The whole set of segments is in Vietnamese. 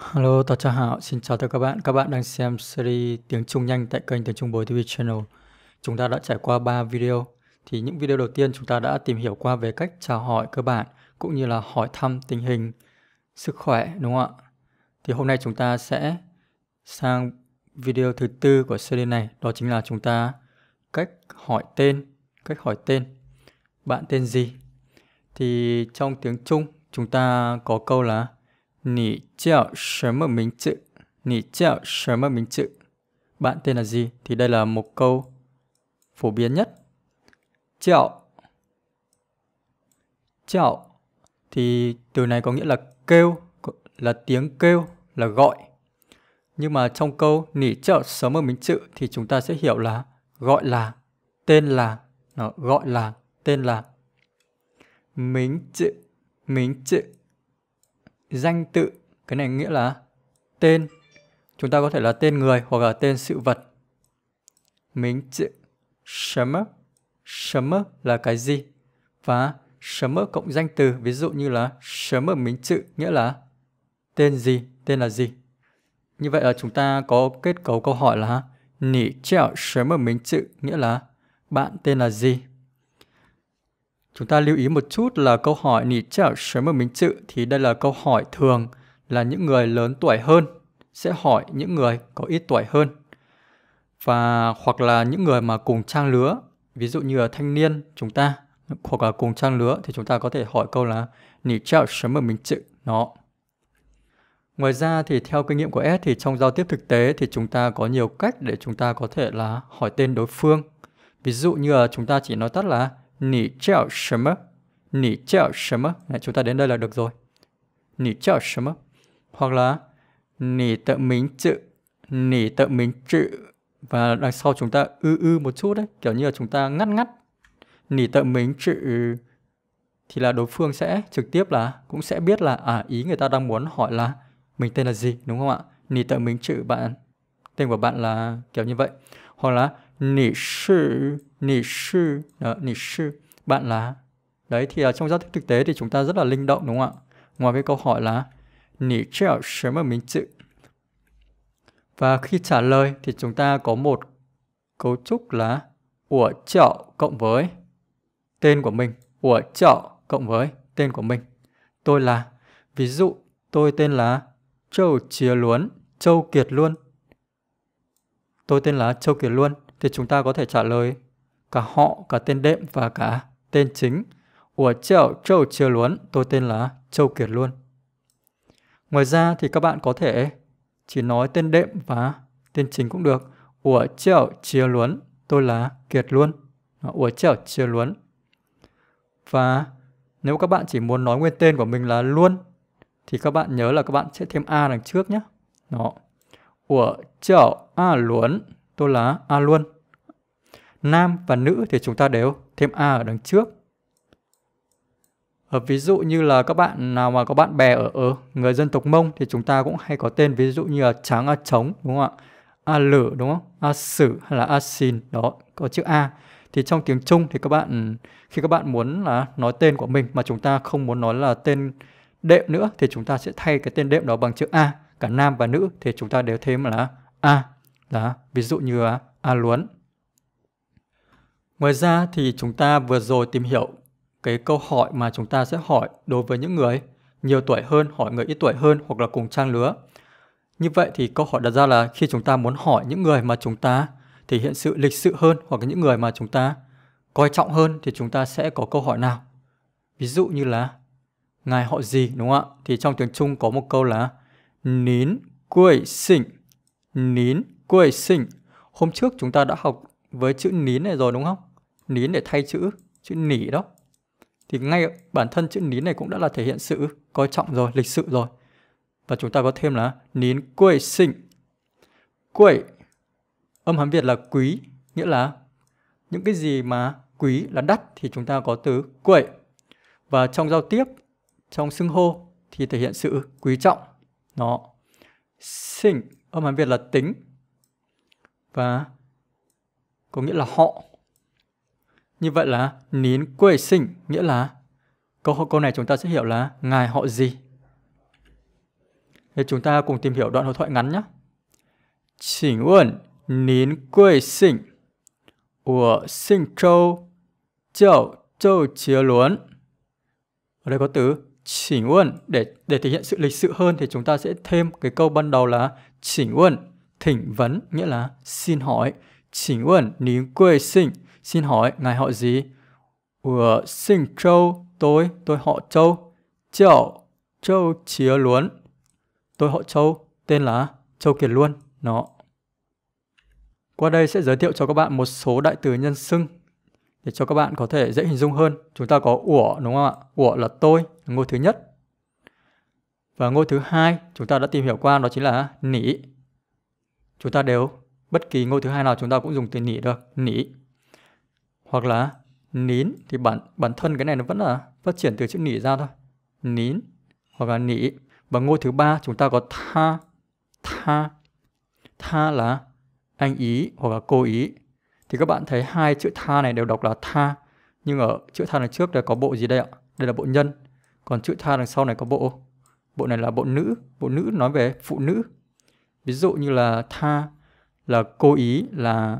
Hello, tỏ chào Hảo. Xin chào tất cả các bạn. Các bạn đang xem series Tiếng Trung Nhanh tại kênh Tiếng Trung Bồi TV Channel. Chúng ta đã trải qua 3 video. Thì những video đầu tiên chúng ta đã tìm hiểu qua về cách chào hỏi cơ bản cũng như là hỏi thăm tình hình sức khỏe đúng không ạ? Thì hôm nay chúng ta sẽ sang video thứ tư của series này. Đó chính là chúng ta cách hỏi tên. Cách hỏi tên. Bạn tên gì? Thì trong tiếng Trung chúng ta có câu là nǐ jiào sớm ở mình chữ. Nỉ chào sớm ở Bạn tên là gì? Thì đây là một câu phổ biến nhất. jiào jiào Thì từ này có nghĩa là kêu, là tiếng kêu, là gọi. Nhưng mà trong câu nǐ jiào sớm ở mình thì chúng ta sẽ hiểu là gọi là, tên là, nó gọi là, tên là. Mình chữ, mình chữ danh tự cái này nghĩa là tên chúng ta có thể là tên người hoặc là tên sự vật mình chữ shama shama là cái gì và shama cộng danh từ ví dụ như là shama mình chữ nghĩa là tên gì tên là gì như vậy là chúng ta có kết cấu câu hỏi là nỉ chẹo shama mình chữ nghĩa là bạn tên là gì Chúng ta lưu ý một chút là câu hỏi nỉ chảo sớm một mình chữ thì đây là câu hỏi thường là những người lớn tuổi hơn sẽ hỏi những người có ít tuổi hơn và hoặc là những người mà cùng trang lứa ví dụ như là thanh niên chúng ta hoặc là cùng trang lứa thì chúng ta có thể hỏi câu là nỉ chào sớm ở mình chữ nó ngoài ra thì theo kinh nghiệm của S thì trong giao tiếp thực tế thì chúng ta có nhiều cách để chúng ta có thể là hỏi tên đối phương ví dụ như là chúng ta chỉ nói tắt là Nì chào shima. Nì chào shima. Chúng ta đến đây là được rồi. Nì chào shima. Hoặc là nì tự mình chữ. Nì tự mình chữ. Và đằng sau chúng ta ư ư một chút đấy. Kiểu như là chúng ta ngắt ngắt. Nì tự mình chữ. Thì là đối phương sẽ trực tiếp là cũng sẽ biết là à ý người ta đang muốn hỏi là mình tên là gì đúng không ạ? Nì tự mình chữ bạn. Tên của bạn là kiểu như vậy hoặc là nǐ sư nǐ sư đó, ờ, nỉ sư bạn là đấy thì là ờ, trong giao thức thực tế thì chúng ta rất là linh động đúng không ạ ngoài cái câu hỏi là nǐ trèo sớm ở mình chữ và khi trả lời thì chúng ta có một cấu trúc là của chợ cộng với tên của mình ủa chợ cộng với tên của mình tôi là ví dụ tôi tên là châu chìa luấn châu kiệt Luân tôi tên là Châu Kiệt Luân thì chúng ta có thể trả lời cả họ, cả tên đệm và cả tên chính. Của Châu Châu chia Luân, tôi tên là Châu Kiệt Luân. Ngoài ra thì các bạn có thể chỉ nói tên đệm và tên chính cũng được. Của Châu chia Luân, tôi là Kiệt Luân. Của Châu chia Luân. Và nếu các bạn chỉ muốn nói nguyên tên của mình là Luân thì các bạn nhớ là các bạn sẽ thêm A đằng trước nhé. Đó của chậu A luấn, tôi là A luôn Nam và nữ thì chúng ta đều thêm A ở đằng trước. Ở ờ, ví dụ như là các bạn nào mà có bạn bè ở, ở người dân tộc Mông thì chúng ta cũng hay có tên ví dụ như là Tráng A Trống đúng không ạ? A Lử đúng không? A Sử hay là A Xin đó có chữ A. Thì trong tiếng Trung thì các bạn khi các bạn muốn là nói tên của mình mà chúng ta không muốn nói là tên đệm nữa thì chúng ta sẽ thay cái tên đệm đó bằng chữ A cả nam và nữ thì chúng ta đều thêm là a là ví dụ như a, luôn. ngoài ra thì chúng ta vừa rồi tìm hiểu cái câu hỏi mà chúng ta sẽ hỏi đối với những người nhiều tuổi hơn hỏi người ít tuổi hơn hoặc là cùng trang lứa như vậy thì câu hỏi đặt ra là khi chúng ta muốn hỏi những người mà chúng ta thể hiện sự lịch sự hơn hoặc là những người mà chúng ta coi trọng hơn thì chúng ta sẽ có câu hỏi nào ví dụ như là ngài họ gì đúng không ạ? Thì trong tiếng Trung có một câu là nín cuội xỉnh nín cuội xỉnh hôm trước chúng ta đã học với chữ nín này rồi đúng không nín để thay chữ chữ nỉ đó thì ngay bản thân chữ nín này cũng đã là thể hiện sự coi trọng rồi lịch sự rồi và chúng ta có thêm là nín cuội xỉnh cuội âm hán việt là quý nghĩa là những cái gì mà quý là đắt thì chúng ta có từ cuội và trong giao tiếp trong xưng hô thì thể hiện sự quý trọng đó. Sinh âm Hán Việt là tính và có nghĩa là họ. Như vậy là nín quê sinh nghĩa là câu câu này chúng ta sẽ hiểu là ngài họ gì. Thế chúng ta cùng tìm hiểu đoạn hội thoại ngắn nhé. Xin ơn nín quê sinh của sinh châu châu châu chứa luận. Ở đây có từ chỉnh quân để để thể hiện sự lịch sự hơn thì chúng ta sẽ thêm cái câu ban đầu là chỉnh quân thỉnh vấn nghĩa là xin hỏi chỉnh quân, nín quê sinh xin hỏi ngài họ gì của sinh châu tôi tôi họ châu châu châu chía luân tôi họ châu tên là châu kiệt luôn nó qua đây sẽ giới thiệu cho các bạn một số đại từ nhân xưng để cho các bạn có thể dễ hình dung hơn. Chúng ta có của đúng không ạ? Của là tôi, ngôi thứ nhất. Và ngôi thứ hai chúng ta đã tìm hiểu qua đó chính là nỉ. Chúng ta đều bất kỳ ngôi thứ hai nào chúng ta cũng dùng từ nỉ được, nỉ. Hoặc là nín thì bản bản thân cái này nó vẫn là phát triển từ chữ nỉ ra thôi. Nín hoặc là nỉ. Và ngôi thứ ba chúng ta có tha, tha. Tha là anh ý hoặc là cô ý thì các bạn thấy hai chữ tha này đều đọc là tha nhưng ở chữ tha đằng trước là có bộ gì đây ạ đây là bộ nhân còn chữ tha đằng sau này có bộ bộ này là bộ nữ bộ nữ nói về phụ nữ ví dụ như là tha là cô ý là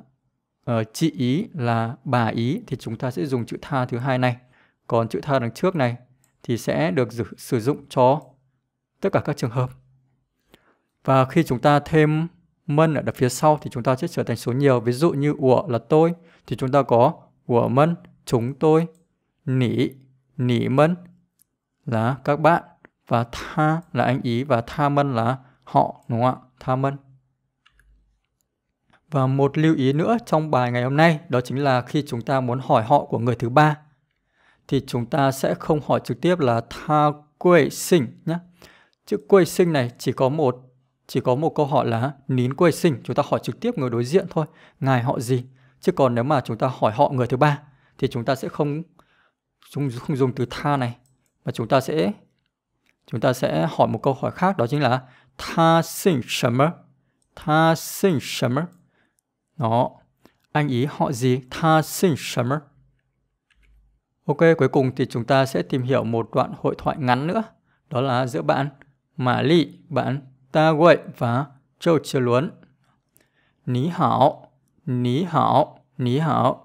uh, chị ý là bà ý thì chúng ta sẽ dùng chữ tha thứ hai này còn chữ tha đằng trước này thì sẽ được sử dụng cho tất cả các trường hợp và khi chúng ta thêm mân ở đập phía sau thì chúng ta sẽ trở thành số nhiều. Ví dụ như ủa là tôi thì chúng ta có ủa mân, chúng tôi, nỉ, nỉ mân là các bạn và tha là anh ý và tha mân là họ đúng không ạ? Tha mân. Và một lưu ý nữa trong bài ngày hôm nay đó chính là khi chúng ta muốn hỏi họ của người thứ ba thì chúng ta sẽ không hỏi trực tiếp là tha quê sinh nhé. Chữ quê sinh này chỉ có một chỉ có một câu hỏi là nín quê sinh chúng ta hỏi trực tiếp người đối diện thôi, ngài họ gì. Chứ còn nếu mà chúng ta hỏi họ người thứ ba thì chúng ta sẽ không không, không dùng từ tha này mà chúng ta sẽ chúng ta sẽ hỏi một câu hỏi khác đó chính là tha sinh summer tha sinh summer đó anh ý họ gì tha sinh summer ok cuối cùng thì chúng ta sẽ tìm hiểu một đoạn hội thoại ngắn nữa đó là giữa bạn Mã Lị bạn Ta Guậy và Châu Chiêu Luân. Ní hảo, ní hảo, ní hảo.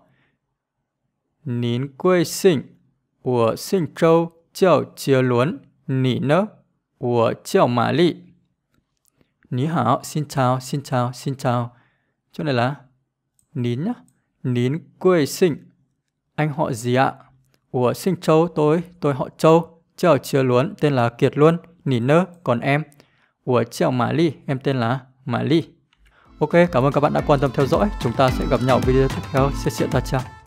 Nín quê sinh, của sinh châu Châu Chiêu Luân, nỉ nơ, của Châu Mã Lị. Ní hảo, xin chào, xin chào, xin chào. Chỗ này là nín nhá. Nín quê sinh. Anh họ gì ạ? Của sinh châu tôi, tôi họ châu. Châu Chiêu Luân, tên là Kiệt Luân, nỉ nơ, còn em. Của chào Mã Ly, em tên là Mã Ly. Ok, cảm ơn các bạn đã quan tâm theo dõi. Chúng ta sẽ gặp nhau video tiếp theo. Xin chào, chào.